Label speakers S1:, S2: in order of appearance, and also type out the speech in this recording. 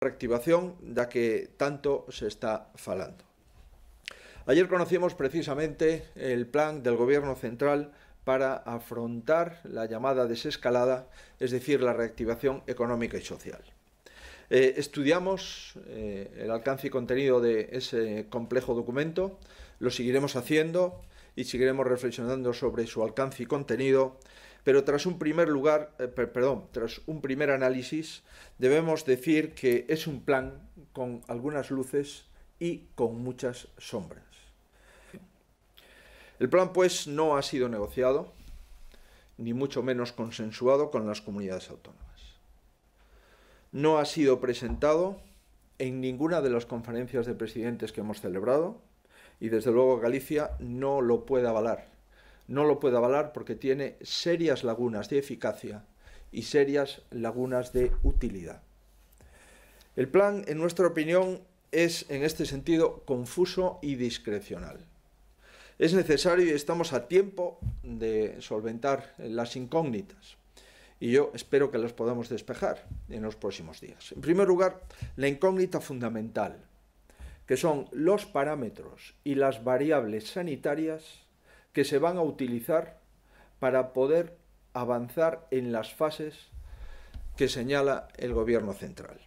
S1: reactivación ya que tanto se está falando. Ayer conocimos precisamente el plan del Gobierno Central para afrontar la llamada desescalada, es decir, la reactivación económica y social. Eh, estudiamos eh, el alcance y contenido de ese complejo documento, lo seguiremos haciendo y seguiremos reflexionando sobre su alcance y contenido pero tras un primer lugar, eh, perdón, tras un primer análisis, debemos decir que es un plan con algunas luces y con muchas sombras. El plan pues no ha sido negociado, ni mucho menos consensuado con las comunidades autónomas. No ha sido presentado en ninguna de las conferencias de presidentes que hemos celebrado y desde luego Galicia no lo puede avalar no lo puedo avalar porque tiene serias lagunas de eficacia y serias lagunas de utilidad. El plan, en nuestra opinión, es en este sentido confuso y discrecional. Es necesario y estamos a tiempo de solventar las incógnitas y yo espero que las podamos despejar en los próximos días. En primer lugar, la incógnita fundamental, que son los parámetros y las variables sanitarias que se van a utilizar para poder avanzar en las fases que señala el gobierno central.